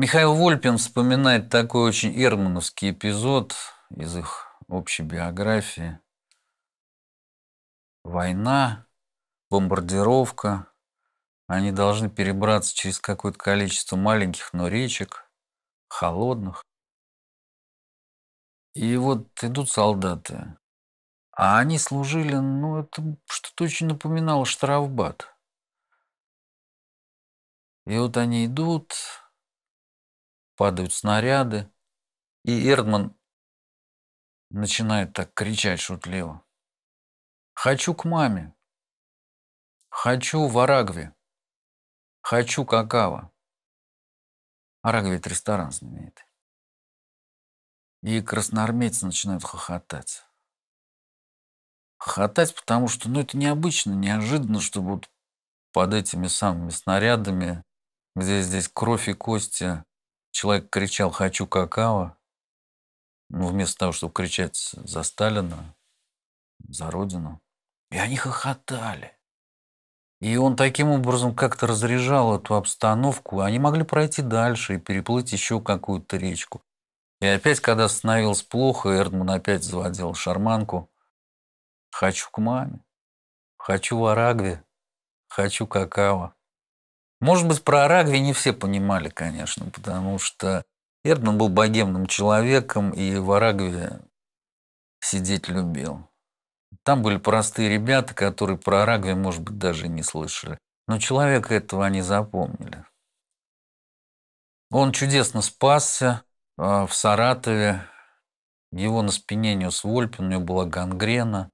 Михаил Вольпин вспоминает такой очень эрмановский эпизод из их общей биографии. Война, бомбардировка. Они должны перебраться через какое-то количество маленьких, но речек, холодных. И вот идут солдаты. А они служили, ну, это что-то очень напоминало штрафбат. И вот они идут, падают снаряды. И Эрдман начинает так кричать шутливо. «Хочу к маме! Хочу в Арагве! Хочу какао!» Арагве – это ресторан знаменитый. И красноармейцы начинают хохотать. Хохотать, потому что ну, это необычно, неожиданно, что будут под этими самыми снарядами, где здесь кровь и кости, человек кричал «хочу какао», ну, вместо того, чтобы кричать за Сталина, за Родину. И они хохотали. И он таким образом как-то разряжал эту обстановку. Они могли пройти дальше и переплыть еще какую-то речку. И опять, когда становилось плохо, Эрдман опять заводил шарманку. «Хочу к маме, хочу в Арагве, хочу какао». Может быть, про Арагви не все понимали, конечно, потому что Эрдман был богемным человеком и в Арагве сидеть любил. Там были простые ребята, которые про Арагви, может быть, даже не слышали. Но человека этого они запомнили. Он чудесно спасся а, в Саратове. Его на спине нес Вольпин, у него была гангрена.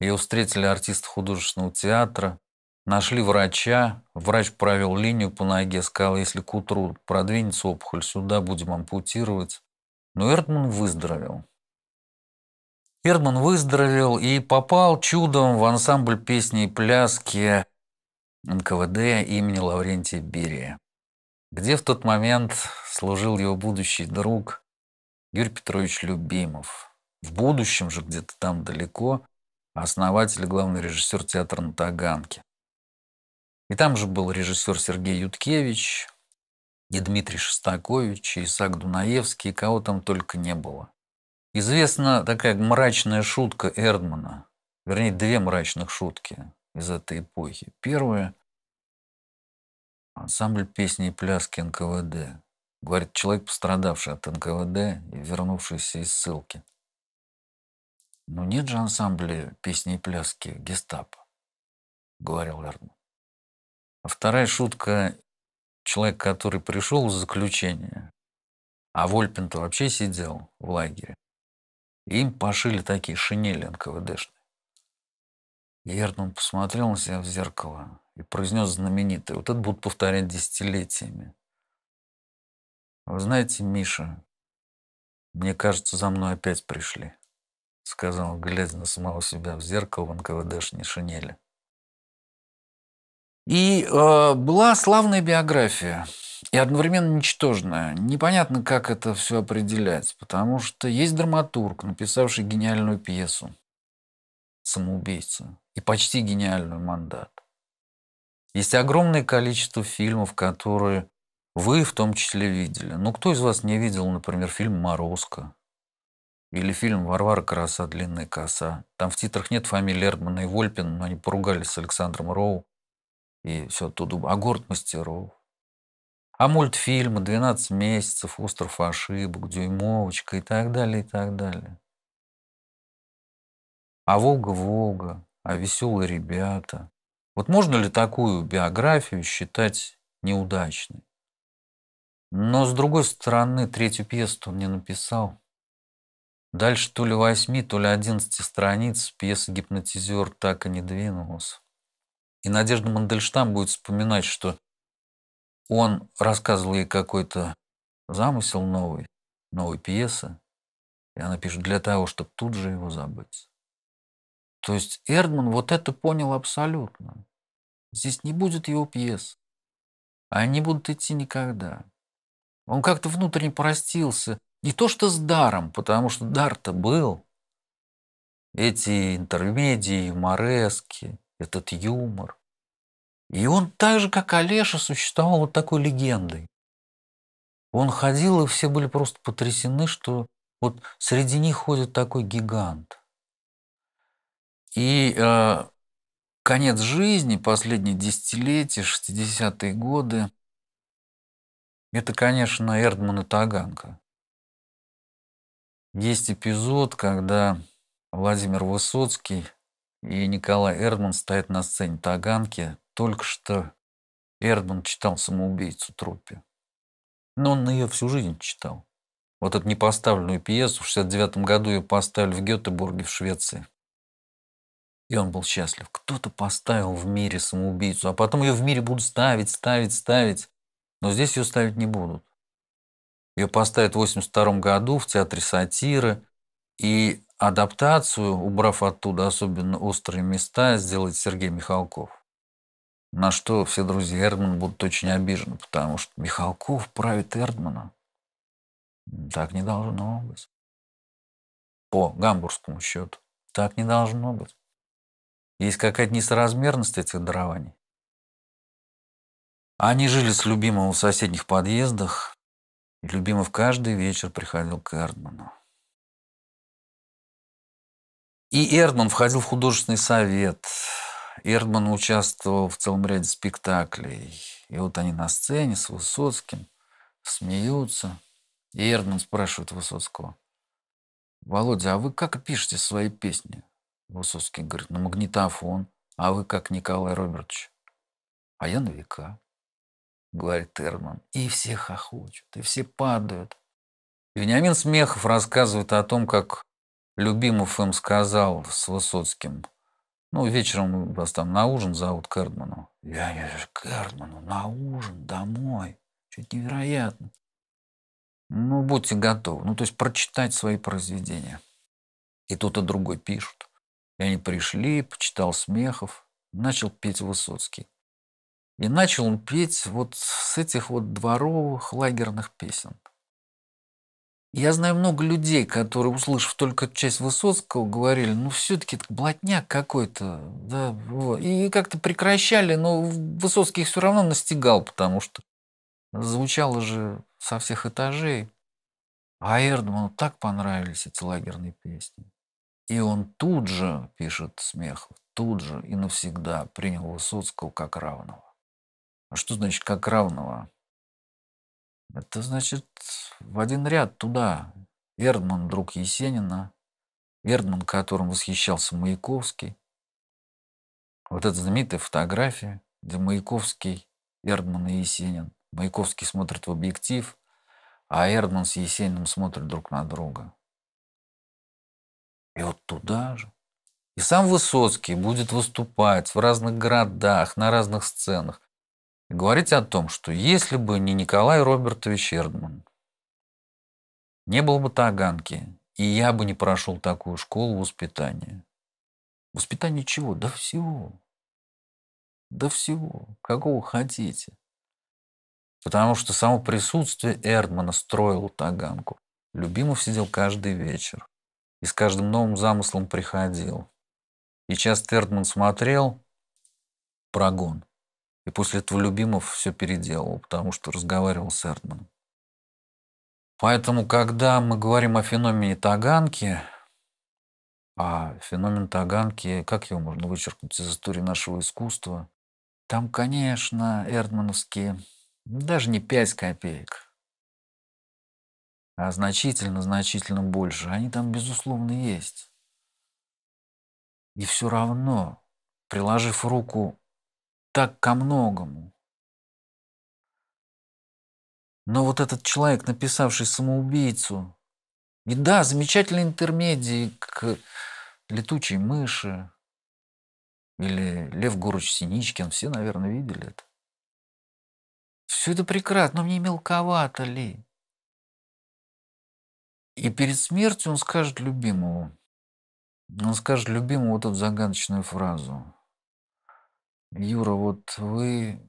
Его встретили артисты художественного театра. Нашли врача, врач провел линию по ноге, сказал, если к утру продвинется опухоль сюда, будем ампутировать. Но Эрдман выздоровел. Эрдман выздоровел и попал чудом в ансамбль песни и пляски НКВД имени Лаврентия Берия, где в тот момент служил его будущий друг Юрий Петрович Любимов. В будущем же, где-то там далеко, основатель и главный режиссер театра на Таганке. И там же был режиссер Сергей Юткевич, и Дмитрий Шостакович, и Исаак Дунаевский, и кого там только не было. Известна такая мрачная шутка Эрдмана, вернее, две мрачных шутки из этой эпохи. Первая – ансамбль песни и пляски НКВД. Говорит человек, пострадавший от НКВД и вернувшийся из ссылки. Но «Ну нет же ансамбля песни и пляски гестапо, говорил Эрдман. А вторая шутка – человек, который пришел из заключения, а вольпин вообще сидел в лагере. им пошили такие шинели НКВДшные. Герман посмотрел на себя в зеркало и произнес знаменитое. Вот это будут повторять десятилетиями. «Вы знаете, Миша, мне кажется, за мной опять пришли», — сказал, глядя на самого себя в зеркало в НКВДшней шинели. И э, была славная биография. И одновременно ничтожная. Непонятно, как это все определять, потому что есть драматург, написавший гениальную пьесу «Самоубийца» и почти гениальную «Мандат». Есть огромное количество фильмов, которые вы в том числе видели. Но ну, кто из вас не видел, например, фильм «Морозко» или фильм «Варвара Краса. Длинная коса». Там в титрах нет фамилии Эрдмана и Вольпин, но они поругались с Александром Роу и все тут А город мастеров. А мультфильмы «12 месяцев», «Остров ошибок», «Дюймовочка» и так далее, и так далее. А «Волга-Волга», а «Веселые ребята». Вот можно ли такую биографию считать неудачной? Но, с другой стороны, третью пьесу он не написал. Дальше то ли восьми, то ли одиннадцати страниц пьеса «Гипнотизер» так и не двинулась. И Надежда Мандельштам будет вспоминать, что он рассказывал ей какой-то замысел новый, новой пьесы, и она пишет для того, чтобы тут же его забыть. То есть Эрдман вот это понял абсолютно. Здесь не будет его пьес. А они будут идти никогда. Он как-то внутренне простился. Не то что с даром, потому что дар-то был. Эти интермедии, морески, этот юмор. И он так же, как Олеша, существовал вот такой легендой. Он ходил, и все были просто потрясены, что вот среди них ходит такой гигант. И э, конец жизни, последние десятилетия, 60-е годы, это, конечно, Эрдман и Таганка. Есть эпизод, когда Владимир Высоцкий и Николай Эрдман стоит на сцене Таганки. Только что Эрдман читал «Самоубийцу» Трупе, Но он ее всю жизнь читал. Вот эту непоставленную пьесу в 69 году ее поставили в Гетеборге в Швеции. И он был счастлив. Кто-то поставил в мире самоубийцу, а потом ее в мире будут ставить, ставить, ставить. Но здесь ее ставить не будут. Ее поставят в 82 году в Театре сатиры. И адаптацию, убрав оттуда особенно острые места, сделает Сергей Михалков. На что все друзья Эрдмана будут очень обижены, потому что Михалков правит Эрдманом. Так не должно быть. По гамбургскому счету. Так не должно быть. Есть какая-то несоразмерность этих дарований. Они жили с любимым в соседних подъездах, и любимый в каждый вечер приходил к Эрдману. И Эрдман входил в художественный совет. Эрдман участвовал в целом ряде спектаклей. И вот они на сцене с Высоцким смеются. И Эрдман спрашивает Высоцкого, «Володя, а вы как пишете свои песни?» Высоцкий говорит, «На магнитофон». «А вы как, Николай Робертович?» «А я на века», говорит Эрдман. И все хохочут, и все падают. Вениамин Смехов рассказывает о том, как Любимов им сказал с Высоцким. Ну, вечером вас там на ужин зовут к Эрдману. Я, я же к Эрдману, на ужин, домой. Чуть невероятно. Ну, будьте готовы. Ну, то есть прочитать свои произведения. И тот, и другой пишут. И они пришли, почитал Смехов, начал петь Высоцкий. И начал он петь вот с этих вот дворовых лагерных песен. Я знаю много людей, которые, услышав только часть Высоцкого, говорили, ну все-таки блатняк какой-то. Да, вот. И как-то прекращали, но Высоцкий их все равно настигал, потому что звучало же со всех этажей. А Эрдману так понравились эти лагерные песни. И он тут же, пишет смех, тут же и навсегда принял Высоцкого как равного. А что значит как равного? Это значит в один ряд туда. Эрдман, друг Есенина, Эрдман, которым восхищался Маяковский. Вот эта знаменитая фотография, где Маяковский, Эрдман и Есенин. Маяковский смотрит в объектив, а Эрдман с Есениным смотрят друг на друга. И вот туда же. И сам Высоцкий будет выступать в разных городах, на разных сценах говорить о том, что если бы не Николай Робертович Эрдман, не было бы Таганки, и я бы не прошел такую школу воспитания. Воспитание чего? Да всего. Да всего. Какого хотите. Потому что само присутствие Эрдмана строило Таганку. Любимов сидел каждый вечер. И с каждым новым замыслом приходил. И часто Эрдман смотрел прогон. И после этого Любимов все переделал, потому что разговаривал с Эрдманом. Поэтому, когда мы говорим о феномене Таганки, а феномен Таганки, как его можно вычеркнуть из истории нашего искусства, там, конечно, эрдмановские даже не 5 копеек, а значительно-значительно больше. Они там, безусловно, есть. И все равно, приложив руку так ко многому. Но вот этот человек, написавший самоубийцу, и да, замечательный интермедий к летучей мыши или Лев Горович Синичкин, все, наверное, видели это. Все это прекрасно, но мне мелковато ли? И перед смертью он скажет любимому, он скажет любимому вот эту загадочную фразу – Юра, вот вы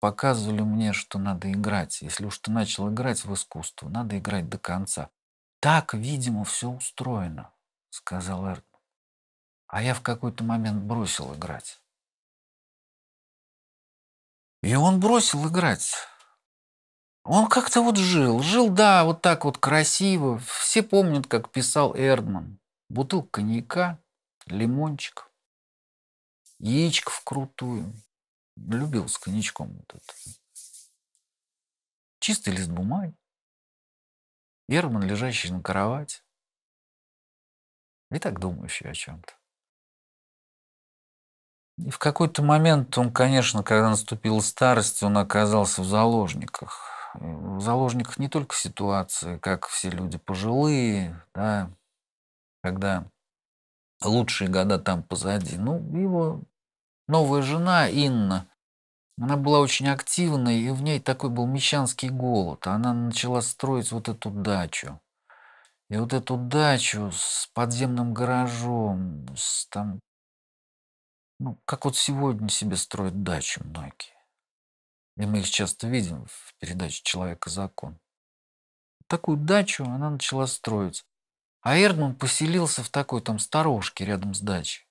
показывали мне, что надо играть. Если уж ты начал играть в искусство, надо играть до конца. Так, видимо, все устроено, сказал Эртман. А я в какой-то момент бросил играть. И он бросил играть. Он как-то вот жил. Жил, да, вот так вот красиво. Все помнят, как писал Эрдман. Бутылка коньяка, лимончик, яичко вкрутую. Любил с коньячком вот это. Чистый лист бумаги. Герман, лежащий на кровати. И так думающий о чем-то. И в какой-то момент он, конечно, когда наступила старость, он оказался в заложниках. В заложниках не только ситуации, как все люди пожилые, да, когда лучшие года там позади. Ну, его новая жена Инна, она была очень активной, и в ней такой был мещанский голод. Она начала строить вот эту дачу. И вот эту дачу с подземным гаражом, с там... Ну, как вот сегодня себе строят дачи многие. И мы их часто видим в передаче «Человек и закон». Такую дачу она начала строить. А Эрдман поселился в такой там сторожке рядом с дачей.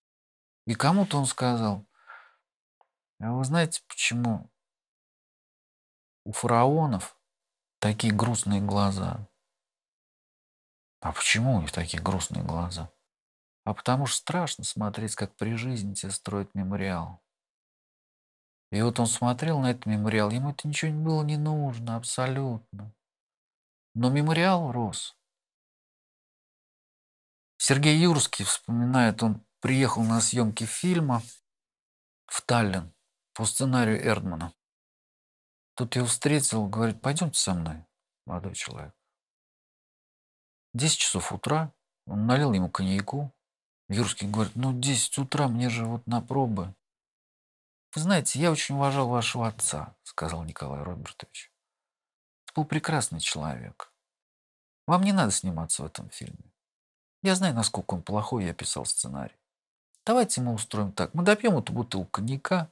И кому-то он сказал, а вы знаете, почему у фараонов такие грустные глаза? А почему у них такие грустные глаза? А потому что страшно смотреть, как при жизни тебе строят мемориал. И вот он смотрел на этот мемориал, ему это ничего не было не нужно абсолютно. Но мемориал рос. Сергей Юрский вспоминает, он приехал на съемки фильма в Таллин по сценарию Эрдмана. Тут я его встретил, говорит, пойдемте со мной, молодой человек. Десять часов утра, он налил ему коньяку. Юрский говорит, ну десять утра, мне же вот на пробы. Вы знаете, я очень уважал вашего отца, сказал Николай Робертович. Это был прекрасный человек. Вам не надо сниматься в этом фильме. Я знаю, насколько он плохой, я писал сценарий. Давайте мы устроим так. Мы допьем эту бутылку коньяка.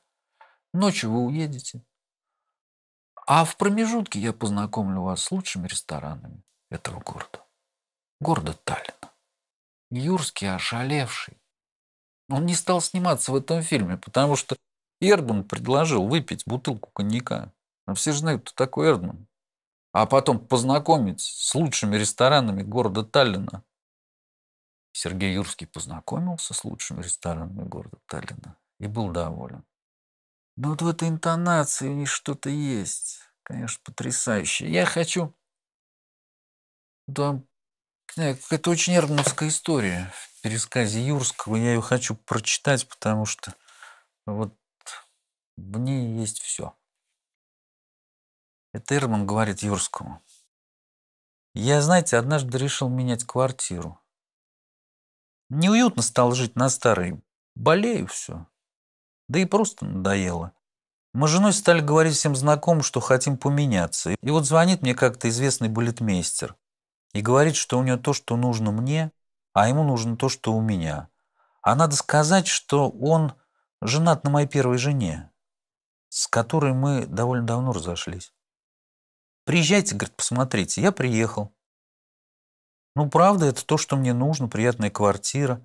Ночью вы уедете. А в промежутке я познакомлю вас с лучшими ресторанами этого города. Города Таллина. Юрский ошалевший. Он не стал сниматься в этом фильме, потому что Эрдман предложил выпить бутылку коньяка. Но все же знают, кто такой Эрдман. А потом познакомить с лучшими ресторанами города Таллина. Сергей Юрский познакомился с лучшими ресторанами города Таллина и был доволен. Но вот в этой интонации у них что-то есть. Конечно, потрясающее. Я хочу... Да, это очень эрмовская история в пересказе Юрского. Я ее хочу прочитать, потому что вот в ней есть все. Это Эрман говорит Юрскому. Я, знаете, однажды решил менять квартиру. Неуютно стал жить на старой. Болею все. Да и просто надоело. Мы с женой стали говорить всем знакомым, что хотим поменяться. И вот звонит мне как-то известный балетмейстер и говорит, что у него то, что нужно мне, а ему нужно то, что у меня. А надо сказать, что он женат на моей первой жене, с которой мы довольно давно разошлись. «Приезжайте», — говорит, — «посмотрите». Я приехал. Ну, правда, это то, что мне нужно, приятная квартира.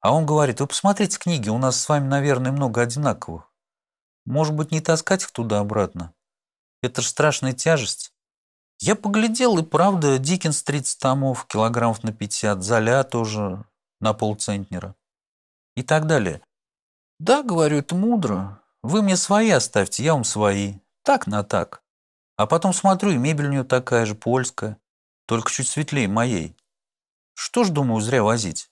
А он говорит, вы посмотрите книги, у нас с вами, наверное, много одинаковых. Может быть, не таскать их туда-обратно? Это же страшная тяжесть. Я поглядел, и правда, Диккенс 30 томов, килограммов на 50, Золя тоже на полцентнера и так далее. Да, говорю, это мудро. Вы мне свои оставьте, я вам свои. Так на так. А потом смотрю, и мебель у нее такая же, польская, только чуть светлее моей. Что ж, думаю, зря возить.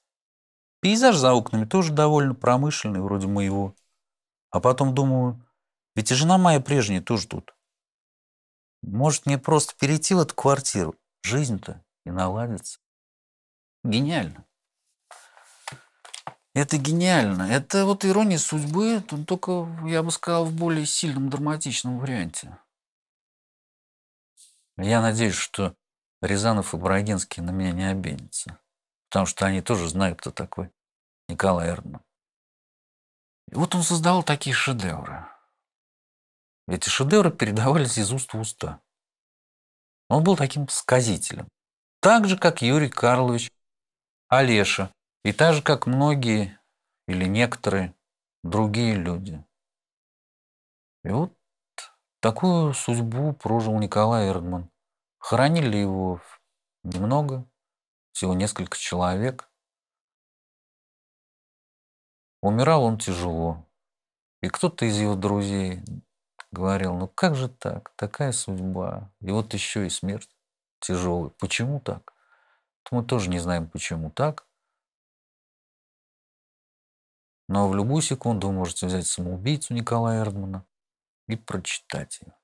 Пейзаж за окнами тоже довольно промышленный, вроде моего. А потом думаю, ведь и жена моя прежняя тоже тут. Может, мне просто перейти в эту квартиру? Жизнь-то и наладится. Гениально. Это гениально. Это вот ирония судьбы, только, я бы сказал, в более сильном драматичном варианте. Я надеюсь, что Рязанов и Бородинский на меня не обидятся, потому что они тоже знают, кто такой Николай Эрдман. И вот он создавал такие шедевры. Эти шедевры передавались из уст в уста. Он был таким сказителем. Так же, как Юрий Карлович Олеша. И так же, как многие или некоторые другие люди. И вот такую судьбу прожил Николай Эрдман – Хоронили его немного, всего несколько человек. Умирал он тяжело. И кто-то из его друзей говорил, ну как же так, такая судьба, и вот еще и смерть тяжелая. Почему так? мы тоже не знаем, почему так. Но в любую секунду вы можете взять самоубийцу Николая Эрдмана и прочитать ее.